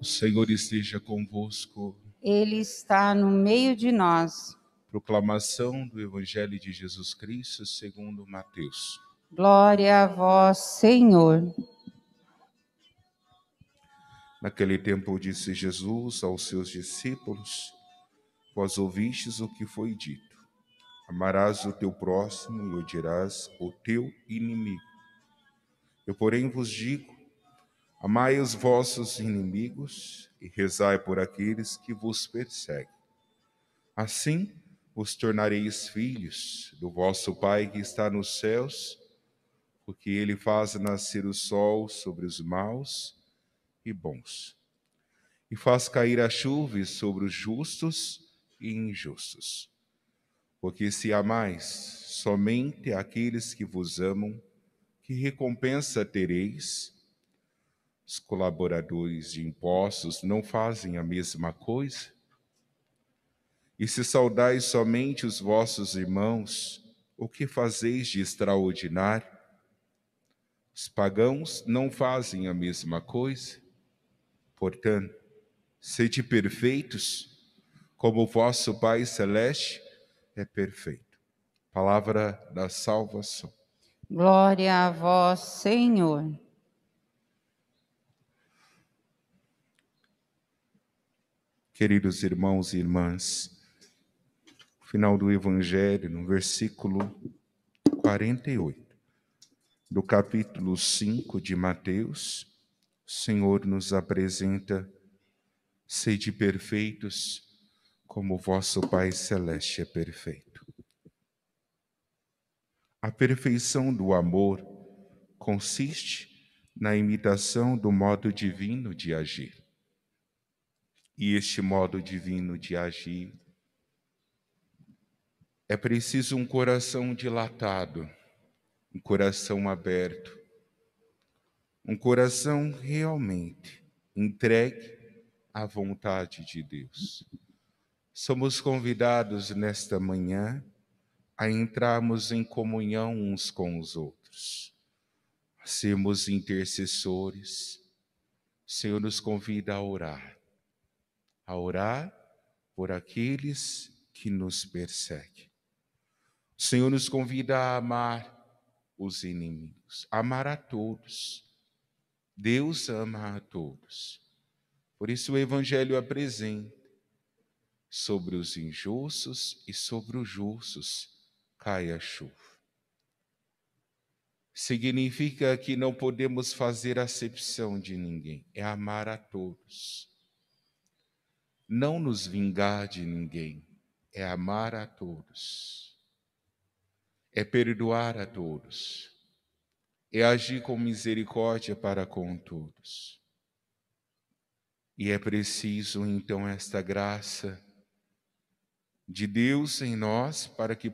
O Senhor esteja convosco. Ele está no meio de nós. Proclamação do Evangelho de Jesus Cristo, segundo Mateus. Glória a vós, Senhor. Naquele tempo disse Jesus aos seus discípulos: Vós ouvistes o que foi dito: Amarás o teu próximo e odiarás o teu inimigo. Eu, porém, vos digo Amai os vossos inimigos e rezai por aqueles que vos perseguem. Assim vos tornareis filhos do vosso Pai que está nos céus, porque ele faz nascer o sol sobre os maus e bons, e faz cair a chuva sobre os justos e injustos. Porque se amais somente aqueles que vos amam, que recompensa tereis? colaboradores de impostos não fazem a mesma coisa? E se saudais somente os vossos irmãos, o que fazeis de extraordinário? Os pagãos não fazem a mesma coisa? Portanto, sede perfeitos, como o vosso Pai Celeste é perfeito. Palavra da salvação. Glória a vós, Senhor. Queridos irmãos e irmãs, no final do Evangelho, no versículo 48, do capítulo 5 de Mateus, o Senhor nos apresenta: sede perfeitos, como vosso Pai Celeste é perfeito. A perfeição do amor consiste na imitação do modo divino de agir e este modo divino de agir. É preciso um coração dilatado, um coração aberto, um coração realmente entregue à vontade de Deus. Somos convidados nesta manhã a entrarmos em comunhão uns com os outros, a sermos intercessores. O Senhor nos convida a orar a orar por aqueles que nos perseguem. O Senhor nos convida a amar os inimigos, amar a todos. Deus ama a todos. Por isso o Evangelho apresenta é sobre os injustos e sobre os justos cai a chuva. Significa que não podemos fazer acepção de ninguém, é amar a todos não nos vingar de ninguém, é amar a todos, é perdoar a todos, é agir com misericórdia para com todos. E é preciso então esta graça de Deus em nós para que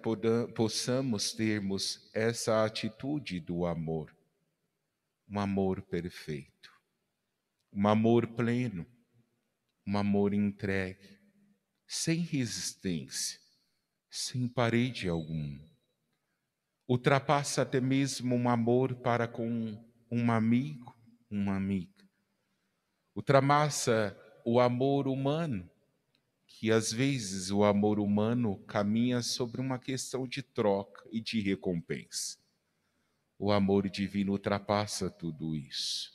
possamos termos essa atitude do amor, um amor perfeito, um amor pleno um amor entregue, sem resistência, sem parede algum. Ultrapassa até mesmo um amor para com um amigo, uma amiga. Ultrapassa o amor humano, que às vezes o amor humano caminha sobre uma questão de troca e de recompensa. O amor divino ultrapassa tudo isso.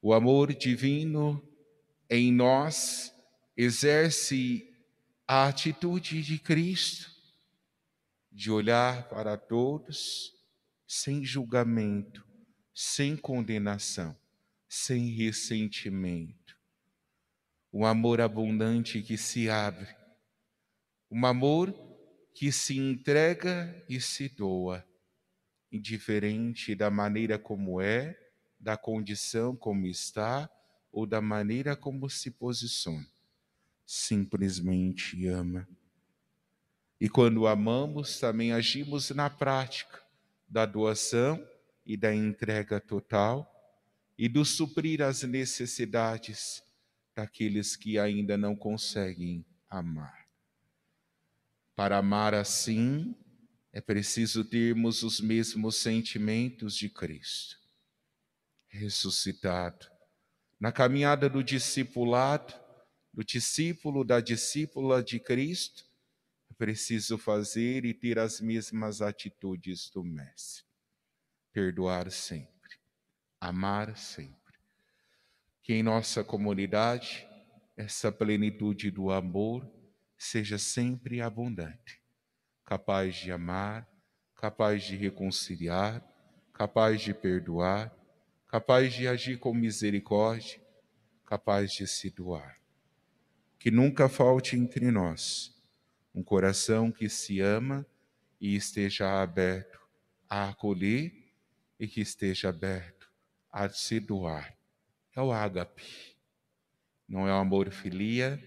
O amor divino em nós exerce a atitude de Cristo, de olhar para todos sem julgamento, sem condenação, sem ressentimento. Um amor abundante que se abre, um amor que se entrega e se doa, indiferente da maneira como é, da condição como está ou da maneira como se posiciona. Simplesmente ama. E quando amamos, também agimos na prática da doação e da entrega total e do suprir as necessidades daqueles que ainda não conseguem amar. Para amar assim, é preciso termos os mesmos sentimentos de Cristo, ressuscitado, na caminhada do discipulado, do discípulo, da discípula de Cristo, preciso fazer e ter as mesmas atitudes do Mestre. Perdoar sempre, amar sempre. Que em nossa comunidade essa plenitude do amor seja sempre abundante, capaz de amar, capaz de reconciliar, capaz de perdoar capaz de agir com misericórdia, capaz de se doar. Que nunca falte entre nós um coração que se ama e esteja aberto a acolher e que esteja aberto a se doar. É o ágape. Não é o amor filia,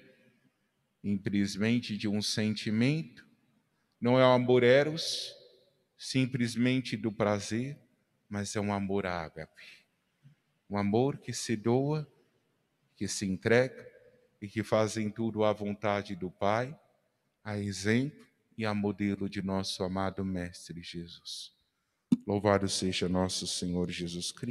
simplesmente de um sentimento, não é o amor eros, simplesmente do prazer, mas é um amor ágape um amor que se doa, que se entrega e que fazem tudo à vontade do Pai, a exemplo e a modelo de nosso amado Mestre Jesus. Louvado seja nosso Senhor Jesus Cristo.